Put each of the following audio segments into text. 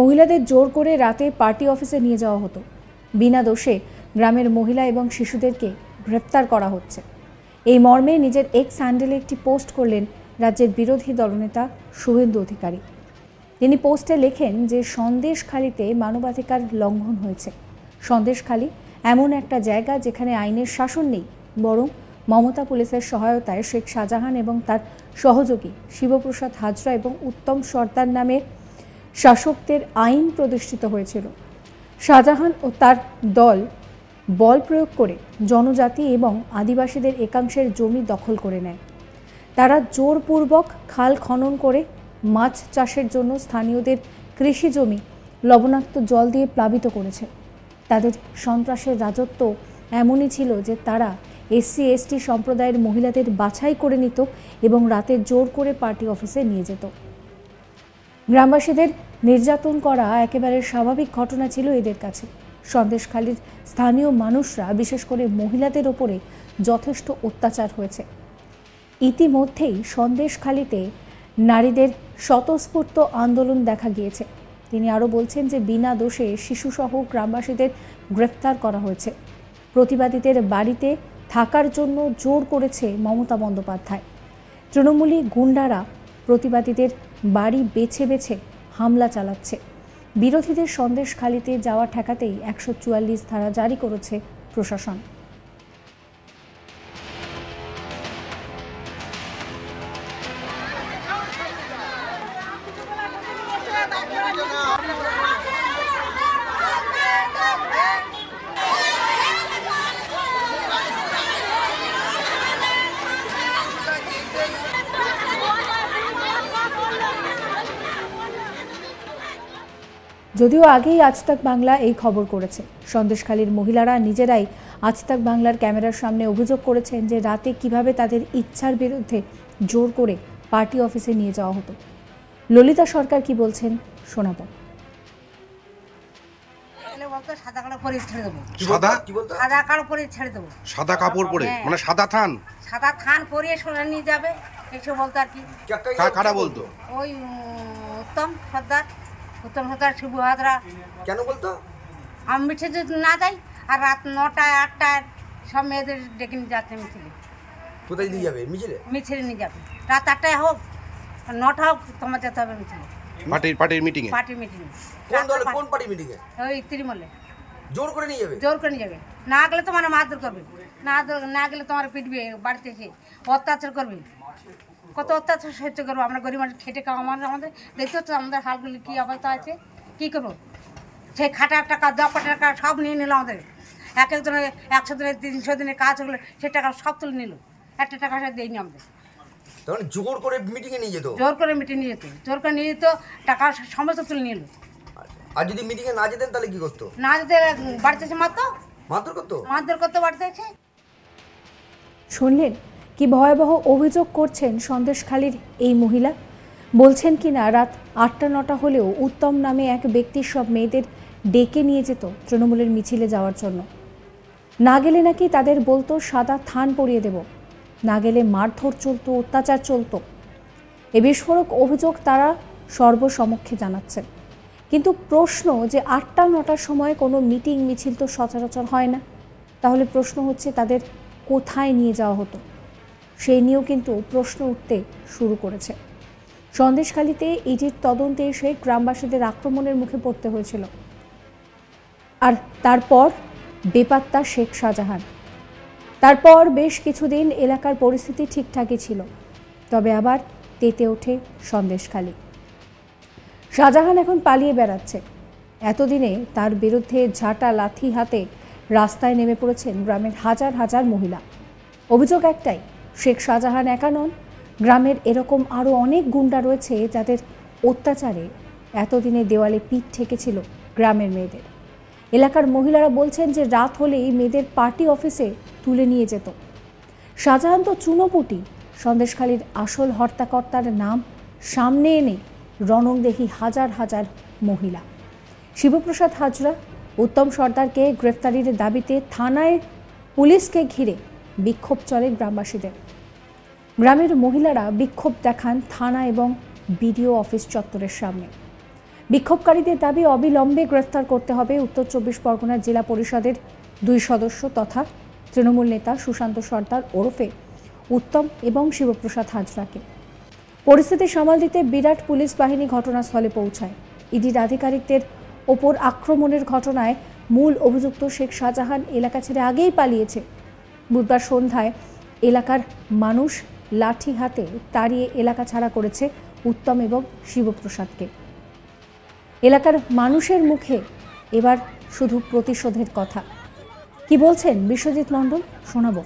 মহিলাদের জোর করে রাতে পার্টি অফিসে নিয়ে যাওয়া হতো বিনা দোষে গ্রামের মহিলা এবং শিশুদেরকে গ্রেপ্তার করা হচ্ছে এই মর্মে নিজের এক স্যান্ডেলে একটি পোস্ট করলেন রাজ্যের বিরোধী দলনেতা শুভেন্দু অধিকারী তিনি পোস্টে লেখেন যে সন্দেশখালিতে মানবাধিকার লঙ্ঘন হয়েছে সন্দেশখালি এমন একটা জায়গা যেখানে আইনের শাসন নেই বরং মমতা পুলিশের সহায়তায় শেখ শাহজাহান এবং তার সহযোগী শিবপ্রসাদ হাজরা এবং উত্তম সর্দার নামের শাসকদের আইন প্রতিষ্ঠিত হয়েছিল শাহজাহান ও তার দল বল প্রয়োগ করে জনজাতি এবং আদিবাসীদের একাংশের জমি দখল করে নেয় তারা জোরপূর্বক খাল খনন করে মাছ চাষের জন্য স্থানীয়দের কৃষি জমি লবণাক্ত জল দিয়ে প্লাবিত করেছে তাদের সন্ত্রাসের রাজত্ব এমনই ছিল যে তারা এসসি এসটি সম্প্রদায়ের মহিলাদের বাছাই করে নিত এবং রাতে জোর করে পার্টি অফিসে নিয়ে যেত গ্রামবাসীদের নির্যাতন করা একেবারে স্বাভাবিক ঘটনা ছিল এদের কাছে সন্দেশখালীর স্থানীয় মানুষরা বিশেষ করে মহিলাদের ওপরে যথেষ্ট অত্যাচার হয়েছে ইতিমধ্যেই সন্দেশখালীতে নারীদের স্বতঃস্ফূর্ত আন্দোলন দেখা গিয়েছে তিনি আরও বলছেন যে বিনা দোষে শিশুসহ গ্রামবাসীদের গ্রেফতার করা হয়েছে প্রতিবাদীদের বাড়িতে থাকার জন্য জোর করেছে মমতা বন্দ্যোপাধ্যায় তৃণমূলী গুন্ডারা প্রতিবাদীদের বাড়ি বেছে বেছে হামলা চালাচ্ছে বিরোধীদের সন্দেশ খালিতে যাওয়া ঠেকাতেই একশো ধারা জারি করেছে প্রশাসন যদিও আগেই আজতাক বাংলা এই খবর করেছে সন্দেশখালীর মহিলারা নিজেরাই আজতাক বাংলার ক্যামেরার সামনে অভিযোগ করেছেন যে রাতে কিভাবে তাদের ইচ্ছার বিরুদ্ধে জোর করে পার্টি অফিসে নিয়ে যাওয়া হতো ললিতা সরকার কি বলছেন শোনাব সাদা কাপড় পরে হ্যাঁ। মানে সাদা থান সাদা থান পরে সোনা নিয়ে যাবে এসব বলতো আর কি কারা বলতো ওই উত্তম সর্দার উত্তম সাঁতরা শিবু সাঁতরা কেন বলতো আমি মিঠে যদি না যাই আর রাত নটায় আটটায় সব মেয়েদের ডেকে নিয়ে যাচ্ছে মিছিলে কোথায় নিয়ে যাবে মিছিলে মিছিলে নিয়ে যাবে রাত আটটায় হোক নটা হোক তোমার যেতে হবে মিছিলে পার্টির পার্টির মিটিং এ পার্টির মিটিং কোন দলে কোন পার্টি মিটিং এ ওই তৃণমূলে জোর করে নিয়ে যাবে জোর করে নিয়ে যাবে না গেলে তোমার মানে মারধর করবে না না গেলে তোমার পিটবে বাড়িতে এসে অত্যাচার করবে কত অত্যাচার সহ্য করবো আমরা গরিব মানুষ খেটে খাওয়া মানুষ আমাদের দেখতে হচ্ছে আমাদের হালগুলি কী অবস্থা আছে কী করবো সেই খাটার টাকা দপা টাকা সব নিয়ে নিল আমাদের এক একজনের একশো দিনের তিনশো দিনের কাজ হলো সে টাকা সব তুলে নিল একটা টাকা সে দেয়নি আমাদের জোর করে মিটিংয়ে নিয়ে যেত জোর করে মিটিং নিয়ে যেত জোর করে নিয়ে যেত টাকা সমস্ত তুলে নিল আর যদি মিটিংয়ে না যেতেন তাহলে কি করতো না যেতে বাড়িতে মাত্র মারতো করতো মাত্র করতো বাড়িতে শুনলেন কি ভয়াবহ অভিযোগ করছেন সন্দেশখালীর এই মহিলা বলছেন কি না রাত আটটা নটা হলেও উত্তম নামে এক ব্যক্তির সব মেয়েদের ডেকে নিয়ে যেত তৃণমূলের মিছিলে যাওয়ার জন্য না গেলে নাকি তাদের বলতো সাদা থান পরিয়ে দেব না গেলে মারধর চলতো অত্যাচার চলতো এ বিস্ফোরক অভিযোগ তারা সর্বসমক্ষে জানাচ্ছেন কিন্তু প্রশ্ন যে আটটা নটার সময় কোনো মিটিং মিছিল তো সচরাচর হয় না তাহলে প্রশ্ন হচ্ছে তাদের কোথায় নিয়ে যাওয়া হতো সেই নিয়েও কিন্তু প্রশ্ন উঠতে শুরু করেছে সন্দেশখালিতে ইডির তদন্তে এসে গ্রামবাসীদের আক্রমণের মুখে পড়তে হয়েছিল আর তারপর বেপাত্তা শেখ শাহজাহান তারপর বেশ কিছুদিন এলাকার পরিস্থিতি ঠিকঠাকই ছিল তবে আবার তেতে ওঠে সন্দেশখালি শাহজাহান এখন পালিয়ে বেড়াচ্ছে এতদিনে তার বিরুদ্ধে ঝাঁটা লাথি হাতে রাস্তায় নেমে পড়েছেন গ্রামের হাজার হাজার মহিলা অভিযোগ একটাই শেখ শাহজাহান একা নন গ্রামের এরকম আরও অনেক গুন্ডা রয়েছে যাদের অত্যাচারে এতদিনে দেওয়ালে পিঠ ঠেকেছিল গ্রামের মেয়েদের এলাকার মহিলারা বলছেন যে রাত হলেই মেয়েদের পার্টি অফিসে তুলে নিয়ে যেত শাহজাহান তো চুনোপুটি সন্দেশখালীর আসল হর্তাকর্তার নাম সামনে এনে রণং দেখি হাজার হাজার মহিলা শিবপ্রসাদ হাজরা উত্তম সর্দারকে গ্রেফতারির দাবিতে থানায় পুলিশকে ঘিরে বিক্ষোভ চলে গ্রামবাসীদের গ্রামের মহিলারা বিক্ষোভ দেখান থানা এবং বিডিও অফিস চত্বরের সামনে বিক্ষোভকারীদের দাবি অবিলম্বে গ্রেফতার করতে হবে উত্তর চব্বিশ পরগনা জেলা পরিষদের দুই সদস্য তথা তৃণমূল নেতা সুশান্ত সর্দার ওরফে উত্তম এবং শিবপ্রসাদ হাজরাকে পরিস্থিতি সামাল দিতে বিরাট পুলিশ বাহিনী ঘটনাস্থলে পৌঁছায় ইডির আধিকারিকদের ওপর আক্রমণের ঘটনায় মূল অভিযুক্ত শেখ শাহজাহান এলাকা ছেড়ে আগেই পালিয়েছে বুধবার সন্ধ্যায় এলাকার মানুষ লাঠি হাতে তাড়িয়ে এলাকা ছাড়া করেছে উত্তম এবং শিবপ্রসাদকে এলাকার মানুষের মুখে এবার শুধু প্রতিশোধের কথা কি বলছেন বিশ্বজিৎ মণ্ডল শোনাবো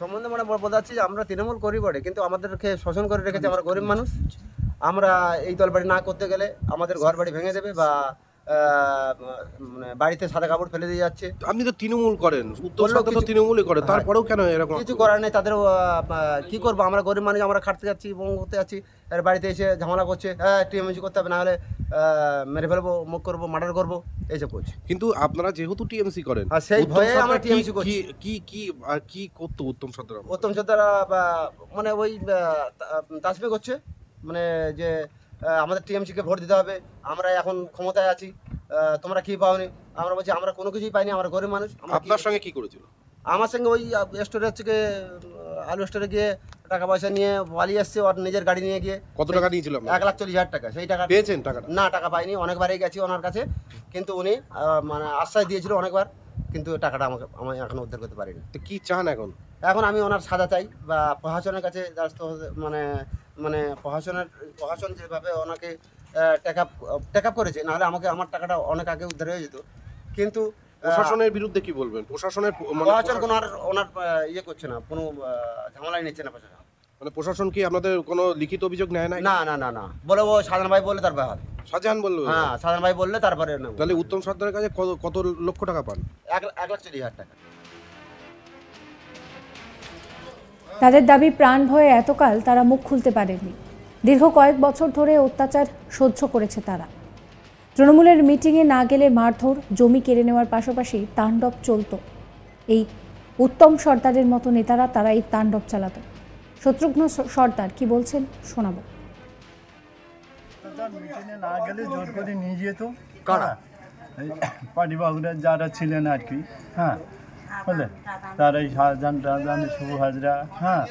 সম্বন্ধে মানে বোঝাচ্ছি যে আমরা তৃণমূল করি বটে কিন্তু আমাদেরকে শোষণ করে রেখেছে আমরা গরিব মানুষ আমরা এই দল বাড়ি না করতে গেলে আমাদের ঘর বাড়ি ভেঙে দেবে বা মানে বাড়িতে সাদা কাপড় ফেলে দিয়ে যাচ্ছে আপনি তো তৃণমূল করেন উত্তর তো তৃণমূলই করে হ্যাঁ। তারপরেও কেন এরকম কিছু করার নেই তাদের কি করবো আমরা গরিব মানুষ আমরা খাটতে যাচ্ছি বঙ্গ করতে যাচ্ছি এর বাড়িতে এসে ঝামেলা করছে হ্যাঁ টিএমএসি করতে হবে নাহলে মেরে ফেলবো মুখ করবো মার্ডার করবো এইসব করছে কিন্তু আপনারা যেহেতু টিএমসি করেন হ্যাঁ, সেই ভয়ে আমরা টিএমসি করছি কি কি কি করতো উত্তম সর্দার উত্তম সর্দার মানে ওই তাসবে করছে মানে যে আমাদের টিএমসিকে ভোট দিতে হবে আমরা এখন ক্ষমতায় আছি তোমরা কি পাওনি আমরা বলছি আমরা কোনো কিছুই পাইনি আমরা গরিব মানুষ আপনার সঙ্গে কি করেছিল আমার সঙ্গে ওই স্টোরে হচ্ছে আলু স্টোরে গিয়ে টাকা পয়সা নিয়ে পালিয়ে এসছে ওর নিজের গাড়ি নিয়ে গিয়ে কত টাকা নিয়েছিল এক লাখ চল্লিশ হাজার টাকা সেই টাকা পেয়েছেন টাকা না টাকা পাইনি অনেকবারই গেছি ওনার কাছে কিন্তু উনি মানে আশ্বাস দিয়েছিল অনেকবার কিন্তু টাকাটা আমাকে আমি এখনো উদ্ধার করতে পারিনি তো কী চান এখন এখন আমি ওনার সাজা চাই বা প্রশাসনের কাছে মানে মানে প্রশাসনের প্রশাসন যেভাবে ওনাকে টেক আপ টেক আপ করেছে নাহলে আমাকে আমার টাকাটা অনেক আগে উদ্ধার হয়ে যেত কিন্তু প্রশাসনের বিরুদ্ধে কি বলবেন প্রশাসনের মানে প্রশাসন কোনো আর ওনার ইয়ে করছে না কোনো ঝামেলায় নিচ্ছে না প্রশাসন মানে প্রশাসন কি আপনাদের কোনো লিখিত অভিযোগ নেয় না না না না না বলে ও সাধারণ হ্যাঁ, ভাই বললে তারপরে হবে শাহজাহান বললো হ্যাঁ সাধারণ ভাই বললে তারপরে তাহলে উত্তম সর্দারের কাছে কত লক্ষ টাকা পান এক এক লাখ চল্লিশ হাজার টাকা তাদের দাবি প্রাণ ভয়ে এতকাল তারা মুখ খুলতে পারেনি দীর্ঘ কয়েক বছর ধরে অত্যাচার সহ্য করেছে তারা তৃণমূলের মিটিংয়ে না গেলে মারধর জমি কেড়ে নেওয়ার পাশাপাশি তাণ্ডব চলত এই উত্তম সর্দারের মতো নেতারা তারা এই তাণ্ডব চালাত শত্রুঘ্ন সর্দার কি বলছেন শোনাব হ্যাঁ, যারা ছিলেন আর কি হ্যাঁ বুঝলে তার এই শাহজান রাজান শুভ হাজরা হ্যাঁ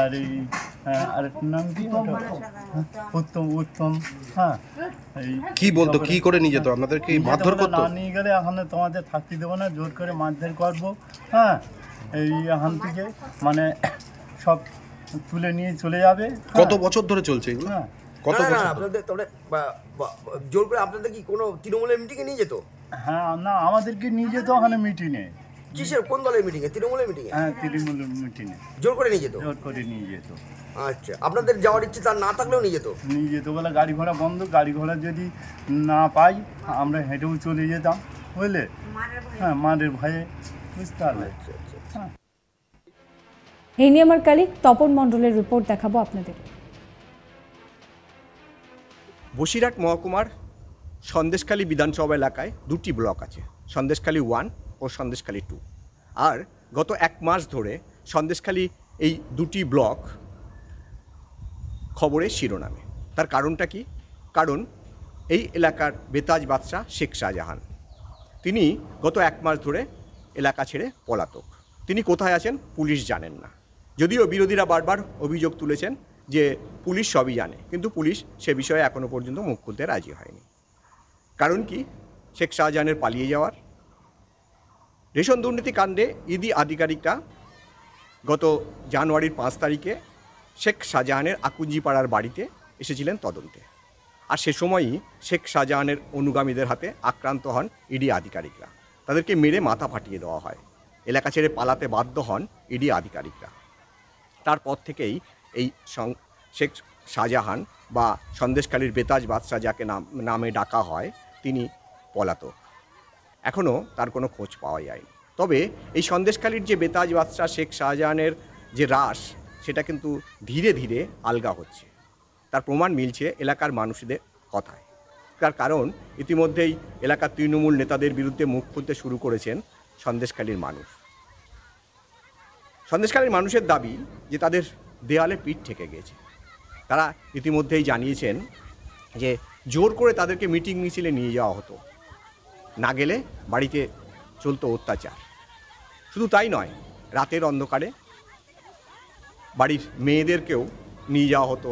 আর এই হ্যাঁ, নাম কি উত্তম হ্যাঁ, উত্তম হ্যাঁ কি বলতো কি করে নিয়ে যেত মারধর করতো না নিয়ে গেলে এখানে তোমাদের থাকতে দেবো না জোর করে মারধর করবো হ্যাঁ এই এখান থেকে মানে সব তুলে নিয়ে চলে যাবে হ্যাঁ। কত বছর ধরে চলছে এগুলো হ্যাঁ কত বছর আপনাদের জোর করে আপনাদের কি কোনো তৃণমূলের মিটিংয়ে নিয়ে যেত হ্যাঁ না আমাদেরকে নিয়ে যেত ওখানে মিটিংয়ে কিসের কোন দলের মিটিংয়ে তৃণমূলের মিটিং হ্যাঁ তৃণমূলের এ জোর করে নিয়ে যেত জোর করে নিয়ে যেত আচ্ছা আপনাদের যাওয়ার ইচ্ছে তার না থাকলেও নিয়ে যেত নিয়ে যেত বলে গাড়ি ঘোড়া বন্ধ গাড়ি ঘোড়া যদি না পাই আমরা হেঁটেও চলে যেতাম বুঝলে হ্যাঁ মারের ভয়ে বুঝতে পারলে আচ্ছা, আচ্ছা, আচ্ছা। হ্যাঁ। এই নিয়ে আমার কালিক তপন মণ্ডলের রিপোর্ট দেখাবো আপনাদের বসিরহাট মহকুমার সন্দেশখালী বিধানসভা এলাকায় দুটি ব্লক আছে সন্দেশখালী ওয়ান ও সন্দেশখালী টু আর গত এক মাস ধরে সন্দেশখালী এই দুটি ব্লক খবরের শিরোনামে তার কারণটা কি কারণ এই এলাকার বেতাজ বাদশাহ শেখ শাহজাহান তিনি গত এক মাস ধরে এলাকা ছেড়ে পলাতক তিনি কোথায় আছেন পুলিশ জানেন না যদিও বিরোধীরা বারবার অভিযোগ তুলেছেন যে পুলিশ সবই জানে কিন্তু পুলিশ সে বিষয়ে এখনও পর্যন্ত মুখ খুলতে রাজি হয়নি কারণ কি শেখ শাহজাহানের পালিয়ে যাওয়ার রেশন দুর্নীতি কাণ্ডে ইডি আধিকারিকরা গত জানুয়ারির পাঁচ তারিখে শেখ শাহজাহানের আকুঞ্জিপাড়ার বাড়িতে এসেছিলেন তদন্তে আর সে সময়ই শেখ শাহজাহানের অনুগামীদের হাতে আক্রান্ত হন ইডি আধিকারিকরা তাদেরকে মেরে মাথা ফাটিয়ে দেওয়া হয় এলাকা ছেড়ে পালাতে বাধ্য হন ইডি আধিকারিকরা তারপর থেকেই এই শেখ শাহজাহান বা সন্দেশকালীর বেতাজ বাদশাহ যাকে নাম নামে ডাকা হয় তিনি পলাতক এখনও তার কোনো খোঁজ পাওয়া যায়নি তবে এই সন্দেশকালীর যে বেতাজ বাদশাহ শেখ শাহজাহানের যে রাস সেটা কিন্তু ধীরে ধীরে আলগা হচ্ছে তার প্রমাণ মিলছে এলাকার মানুষদের কথায় তার কারণ ইতিমধ্যেই এলাকার তৃণমূল নেতাদের বিরুদ্ধে মুখ খুলতে শুরু করেছেন সন্দেশকালীর মানুষ সন্দেশকালীর মানুষের দাবি যে তাদের দেয়ালে পিঠ ঠেকে গেছে তারা ইতিমধ্যেই জানিয়েছেন যে জোর করে তাদেরকে মিটিং মিছিলে নিয়ে যাওয়া হতো না গেলে বাড়িতে চলতো অত্যাচার শুধু তাই নয় রাতের অন্ধকারে বাড়ির মেয়েদেরকেও নিয়ে যাওয়া হতো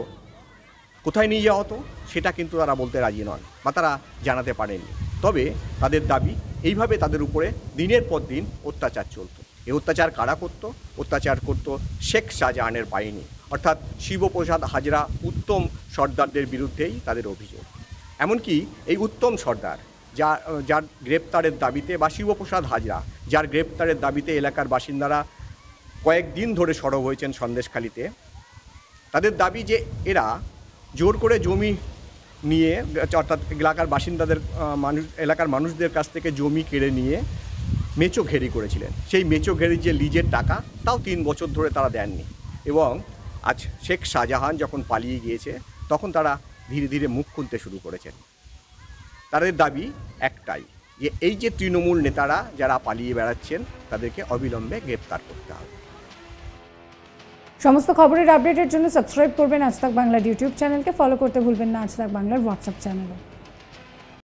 কোথায় নিয়ে যাওয়া হতো সেটা কিন্তু তারা বলতে রাজি নয় বা তারা জানাতে পারেনি তবে তাদের দাবি এইভাবে তাদের উপরে দিনের পর দিন অত্যাচার চলত এই অত্যাচার কারা করতো অত্যাচার করত শেখ শাহজাহানের বাহিনী অর্থাৎ শিবপ্রসাদ হাজরা উত্তম সর্দারদের বিরুদ্ধেই তাদের অভিযোগ এমনকি এই উত্তম সর্দার যা যার গ্রেপ্তারের দাবিতে বা শিবপ্রসাদ হাজরা যার গ্রেপ্তারের দাবিতে এলাকার বাসিন্দারা কয়েকদিন ধরে সরব হয়েছেন সন্দেশখালিতে তাদের দাবি যে এরা জোর করে জমি নিয়ে অর্থাৎ এলাকার বাসিন্দাদের মানুষ এলাকার মানুষদের কাছ থেকে জমি কেড়ে নিয়ে মেচো ঘেরি করেছিলেন সেই মেচো ঘেরি যে লিজের টাকা তাও তিন বছর ধরে তারা দেননি এবং আজ শেখ শাহজাহান যখন পালিয়ে গিয়েছে তখন তারা ধীরে ধীরে মুখ খুলতে শুরু করেছেন তাদের দাবি একটাই যে এই যে তৃণমূল নেতারা যারা পালিয়ে বেড়াচ্ছেন তাদেরকে অবিলম্বে গ্রেপ্তার করতে হবে সমস্ত খবরের আপডেটের জন্য সাবস্ক্রাইব করবেন আজ বাংলার ইউটিউব চ্যানেলকে ফলো করতে ভুলবেন না আজ বাংলার হোয়াটসঅ্যাপ চ্যানেলও